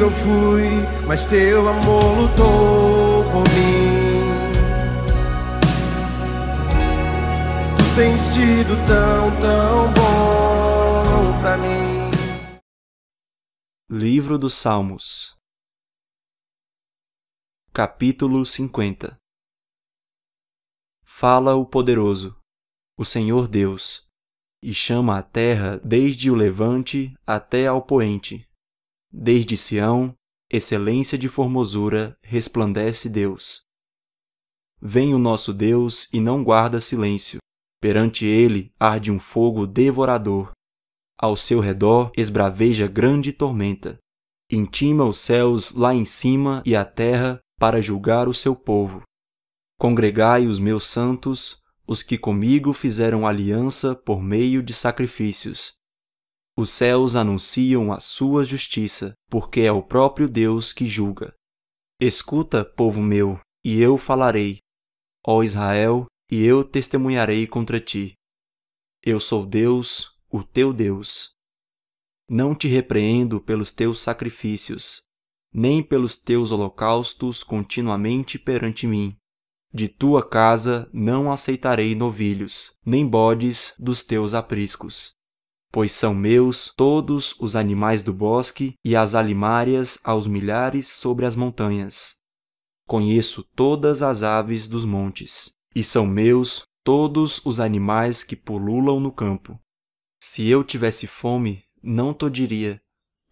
eu fui, mas teu amor lutou por mim. Tu tens sido tão, tão bom pra mim. Livro dos Salmos, capítulo 50 Fala o poderoso, o Senhor Deus, e chama a terra desde o levante até ao poente. Desde Sião, excelência de formosura, resplandece Deus. Vem o nosso Deus e não guarda silêncio. Perante ele arde um fogo devorador. Ao seu redor esbraveja grande tormenta. Intima os céus lá em cima e a terra para julgar o seu povo. Congregai os meus santos, os que comigo fizeram aliança por meio de sacrifícios. Os céus anunciam a sua justiça, porque é o próprio Deus que julga. Escuta, povo meu, e eu falarei. Ó Israel, e eu testemunharei contra ti. Eu sou Deus, o teu Deus. Não te repreendo pelos teus sacrifícios, nem pelos teus holocaustos continuamente perante mim. De tua casa não aceitarei novilhos, nem bodes dos teus apriscos pois são meus todos os animais do bosque e as alimárias aos milhares sobre as montanhas. Conheço todas as aves dos montes, e são meus todos os animais que pululam no campo. Se eu tivesse fome, não to diria,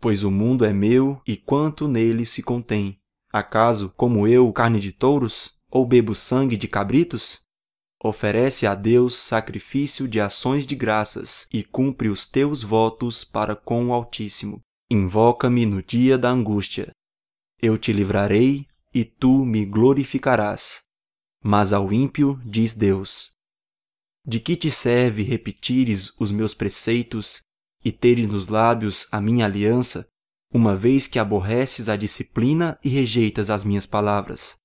pois o mundo é meu e quanto nele se contém. Acaso, como eu, carne de touros, ou bebo sangue de cabritos? Oferece a Deus sacrifício de ações de graças e cumpre os teus votos para com o Altíssimo. Invoca-me no dia da angústia. Eu te livrarei e tu me glorificarás. Mas ao ímpio diz Deus: De que te serve repetires os meus preceitos e teres nos lábios a minha aliança, uma vez que aborreces a disciplina e rejeitas as minhas palavras?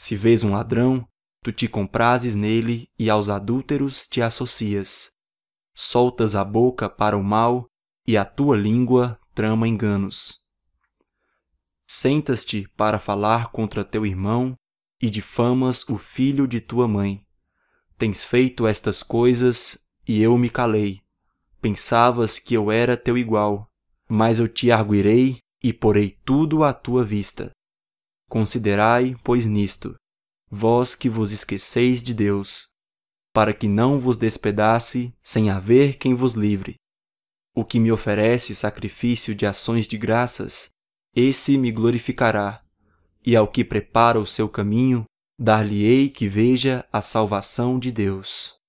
Se vês um ladrão, Tu te comprases nele e aos adúlteros te associas. Soltas a boca para o mal e a tua língua trama enganos. Sentas-te para falar contra teu irmão e difamas o filho de tua mãe. Tens feito estas coisas e eu me calei. Pensavas que eu era teu igual, mas eu te arguirei e porei tudo à tua vista. Considerai, pois, nisto, vós que vos esqueceis de Deus, para que não vos despedace sem haver quem vos livre. O que me oferece sacrifício de ações de graças, esse me glorificará, e ao que prepara o seu caminho, dar-lhe-ei que veja a salvação de Deus.